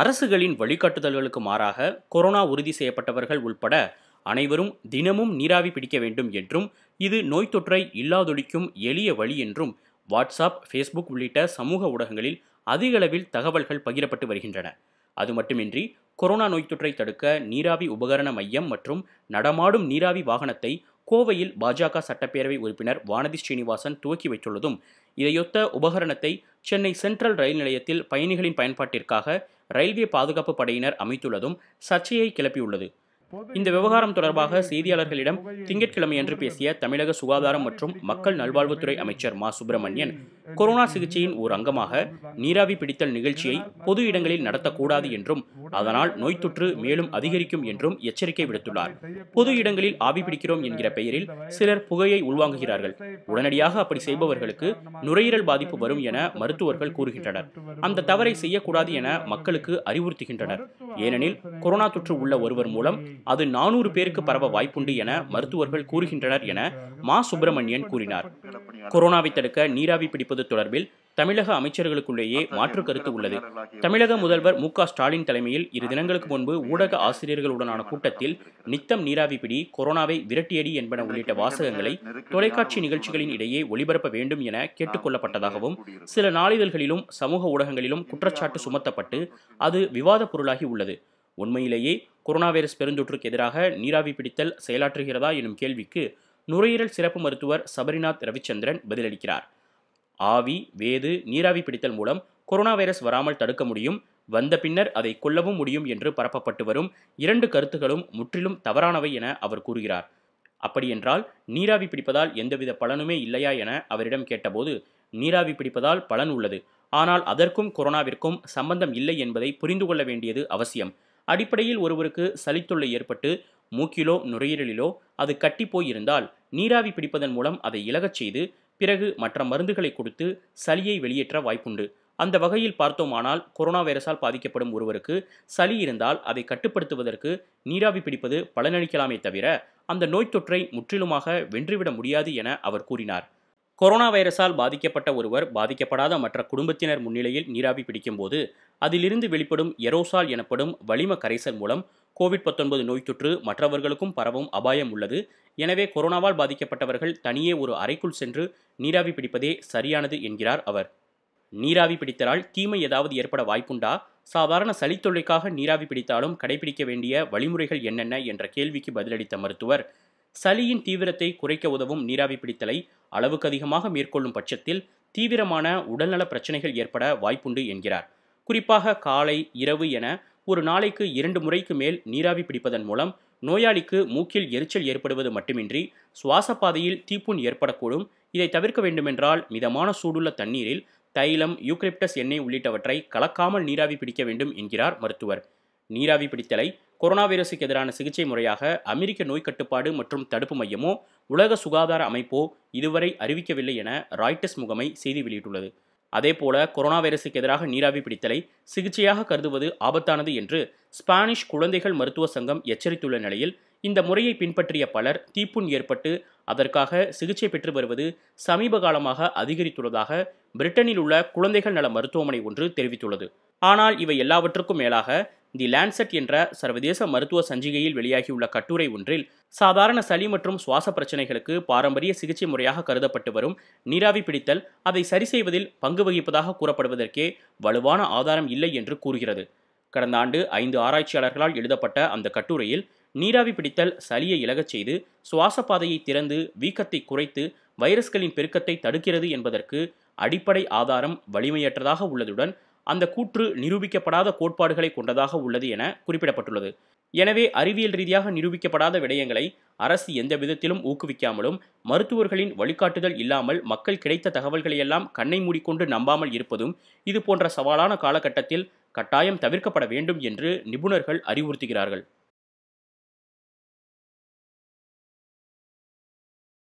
அரசுகளின் வழிகாட்டுதல்களுக்கு மாறாக கொரோனா உறுதி செய்யப்பட்டவர்கள் உள்பட அனைவரும் தினமும் நீராவி பிடிக்க வேண்டும் என்றும் இது நோய் தொற்றை இல்லாதொழிக்கும் எளிய வழி என்றும் வாட்ஸ்அப் ஃபேஸ்புக் உள்ளிட்ட சமூக ஊடகங்களில் அதிக அளவில் தகவல்கள் பகிரப்பட்டு வருகின்றன அது மட்டுமின்றி கொரோனா நோய் தொற்றை தடுக்க நீராவி உபகரண மையம் மற்றும் நடமாடும் நீராவி வாகனத்தை கோவையில் பாஜக சட்டப்பேரவை உறுப்பினர் வானதி ஸ்ரீனிவாசன் துவக்கி வைத்துள்ளதும் இதையொத்த உபகரணத்தை சென்னை சென்ட்ரல் ரயில் நிலையத்தில் பயணிகளின் பயன்பாட்டிற்காக ரயில்வே பாதுகாப்பு படையினர் அமைத்துள்ளதும் சர்ச்சையை கிளப்பியுள்ளது இந்த விவகாரம் தொடர்பாக செய்தியாளர்களிடம் திங்கட்கிழமையன்று பேசிய தமிழக சுகாதாரம் மற்றும் மக்கள் நல்வாழ்வுத்துறை அமைச்சர் மா சுப்பிரமணியன் கொரோனா சிகிச்சையின் ஒரு அங்கமாக நீராவி பிடித்தல் நிகழ்ச்சியை பொது இடங்களில் நடத்தக்கூடாது என்றும் அதனால் நோய் தொற்று மேலும் அதிகரிக்கும் என்றும் எச்சரிக்கை விடுத்துள்ளார் பொது இடங்களில் ஆவி பிடிக்கிறோம் என்கிற பெயரில் சிலர் புகையை உள்வாங்குகிறார்கள் உடனடியாக அப்படி செய்பவர்களுக்கு நுரையீரல் பாதிப்பு வரும் என மருத்துவர்கள் கூறுகின்றனர் அந்த தவறை செய்யக்கூடாது என மக்களுக்கு அறிவுறுத்துகின்றனர் ஏனெனில் கொரோனா தொற்று உள்ள ஒருவர் மூலம் அது நானூறு பேருக்கு பரவ வாய்ப்புண்டு என மருத்துவர்கள் கூறுகின்றனர் என மா சுப்பிரமணியன் கூறினார் கொரோனாவை தடுக்க நீராவி பிடிப்பது வழங்குவது தொடர்பில் தமிழக அமைச்சர்களுக்குள்ளேயே மாற்று கருத்து உள்ளது தமிழக முதல்வர் மு ஸ்டாலின் தலைமையில் இரு தினங்களுக்கு முன்பு ஊடக ஆசிரியர்களுடனான கூட்டத்தில் நித்தம் நீராவி பிடி கொரோனாவை விரட்டியடி என்பன உள்ளிட்ட வாசகங்களை தொலைக்காட்சி நிகழ்ச்சிகளின் இடையே ஒளிபரப்ப வேண்டும் என கேட்டுக்கொள்ளப்பட்டதாகவும் சில நாளிதழ்களிலும் சமூக ஊடகங்களிலும் குற்றச்சாட்டு சுமத்தப்பட்டு அது விவாத பொருளாகி உள்ளது உண்மையிலேயே கொரோனா வைரஸ் பெருந்தொற்றுக்கு எதிராக நீராவி பிடித்தல் செயலாற்றுகிறதா எனும் கேள்விக்கு நுரையீரல் சிறப்பு மருத்துவர் சபரிநாத் ரவிச்சந்திரன் பதிலளிக்கிறார் ஆவி வேது நீராவி பிடித்தல் மூலம் கொரோனா வைரஸ் வராமல் தடுக்க முடியும் வந்த பின்னர் அதை கொல்லவும் முடியும் என்று பரப்பப்பட்டு வரும் இரண்டு கருத்துகளும் முற்றிலும் தவறானவை என அவர் கூறுகிறார் அப்படியென்றால் நீராவி பிடிப்பதால் எந்தவித பலனுமே இல்லையா என அவரிடம் கேட்டபோது நீராவி பிடிப்பதால் பலன் உள்ளது ஆனால் அதற்கும் கொரோனாவிற்கும் சம்பந்தம் இல்லை என்பதை புரிந்து கொள்ள வேண்டியது அவசியம் அடிப்படையில் ஒருவருக்கு சளித்தொல்லை ஏற்பட்டு மூக்கிலோ நுரையீரலிலோ அது கட்டி போயிருந்தால் நீராவி பிடிப்பதன் மூலம் அதை இலகச் செய்து பிறகு மற்ற மருந்துகளை கொடுத்து சளியை வெளியேற்ற வாய்ப்புண்டு அந்த வகையில் பார்த்தோமானால் கொரோனா வைரஸால் பாதிக்கப்படும் ஒருவருக்கு சளி இருந்தால் அதை கட்டுப்படுத்துவதற்கு நீராவி பிடிப்பது பலனளிக்கலாமே தவிர அந்த நோய் தொற்றை முற்றிலுமாக வென்றுவிட முடியாது என அவர் கூறினார் கொரோனா வைரஸால் பாதிக்கப்பட்ட ஒருவர் பாதிக்கப்படாத மற்ற குடும்பத்தினர் முன்னிலையில் நீராவி பிடிக்கும்போது அதிலிருந்து வெளிப்படும் எரோசால் எனப்படும் வளிம கரைசல் மூலம் கோவிட் பத்தொன்பது நோய் தொற்று மற்றவர்களுக்கும் பரவும் அபாயம் உள்ளது எனவே கொரோனாவால் பாதிக்கப்பட்டவர்கள் தனியே ஒரு அறைக்குள் சென்று நீராவி பிடிப்பதே சரியானது என்கிறார் அவர் நீராவி பிடித்தலால் தீமை ஏதாவது ஏற்பட வாய்ப்புண்டா சாதாரண சளித்தொல்லைக்காக நீராவி பிடித்தாலும் கடைபிடிக்க வேண்டிய வழிமுறைகள் என்னென்ன என்ற கேள்விக்கு பதிலளித்த மருத்துவர் சளியின் தீவிரத்தை குறைக்க உதவும் நீராவி பிடித்தலை அளவுக்கு அதிகமாக மேற்கொள்ளும் பட்சத்தில் தீவிரமான உடல்நல பிரச்சனைகள் ஏற்பட வாய்ப்புண்டு என்கிறார் குறிப்பாக காலை இரவு என ஒரு நாளைக்கு இரண்டு முறைக்கு மேல் நீராவி பிடிப்பதன் மூலம் நோயாளிக்கு மூக்கில் எரிச்சல் ஏற்படுவது மட்டுமின்றி சுவாச பாதையில் தீப்புண் ஏற்படக்கூடும் இதை தவிர்க்க வேண்டுமென்றால் மிதமான சூடுள்ள தண்ணீரில் தைலம் யூக்ரிப்டஸ் எண்ணெய் உள்ளிட்டவற்றை கலக்காமல் நீராவி பிடிக்க வேண்டும் என்கிறார் மருத்துவர் நீராவி பிடித்தலை கொரோனா வைரஸுக்கு எதிரான சிகிச்சை முறையாக அமெரிக்க நோய் கட்டுப்பாடு மற்றும் தடுப்பு மையமோ உலக சுகாதார அமைப்போ இதுவரை அறிவிக்கவில்லை என ராய்டர்ஸ் முகமை செய்தி வெளியிட்டுள்ளது அதே போல கொரோனா வைரஸுக்கு எதிராக நீராவி பிடித்தலை சிகிச்சையாக கருதுவது ஆபத்தானது என்று ஸ்பானிஷ் குழந்தைகள் மருத்துவ சங்கம் எச்சரித்துள்ள நிலையில் இந்த முறையை பின்பற்றிய பலர் தீப்புண் ஏற்பட்டு அதற்காக சிகிச்சை பெற்று வருவது சமீப காலமாக அதிகரித்துள்ளதாக பிரிட்டனில் உள்ள குழந்தைகள் நல மருத்துவமனை ஒன்று தெரிவித்துள்ளது ஆனால் இவை எல்லாவற்றுக்கும் மேலாக தி லேண்ட்செட் என்ற சர்வதேச மருத்துவ சஞ்சிகையில் வெளியாகியுள்ள கட்டுரை ஒன்றில் சாதாரண சளி மற்றும் சுவாச பிரச்சனைகளுக்கு பாரம்பரிய சிகிச்சை முறையாக கருதப்பட்டு வரும் நீராவி பிடித்தல் அதை சரி செய்வதில் பங்கு வகிப்பதாக கூறப்படுவதற்கே வலுவான ஆதாரம் இல்லை என்று கூறுகிறது கடந்த ஆண்டு ஐந்து ஆராய்ச்சியாளர்களால் எழுதப்பட்ட அந்த கட்டுரையில் நீராவி பிடித்தல் சளியை இலகச் செய்து சுவாச பாதையை திறந்து வீக்கத்தை குறைத்து வைரஸ்களின் பெருக்கத்தை தடுக்கிறது என்பதற்கு அடிப்படை ஆதாரம் வலிமையற்றதாக உள்ளதுடன் அந்த கூற்று நிரூபிக்கப்படாத கோட்பாடுகளை கொண்டதாக உள்ளது என குறிப்பிடப்பட்டுள்ளது எனவே அறிவியல் ரீதியாக நிரூபிக்கப்படாத விடயங்களை அரசு எந்த விதத்திலும் ஊக்குவிக்காமலும் மருத்துவர்களின் வழிகாட்டுதல் இல்லாமல் மக்கள் கிடைத்த தகவல்களையெல்லாம் கண்ணை மூடிக்கொண்டு நம்பாமல் இருப்பதும் இது போன்ற சவாலான காலகட்டத்தில் கட்டாயம் தவிர்க்கப்பட வேண்டும் என்று நிபுணர்கள் அறிவுறுத்துகிறார்கள்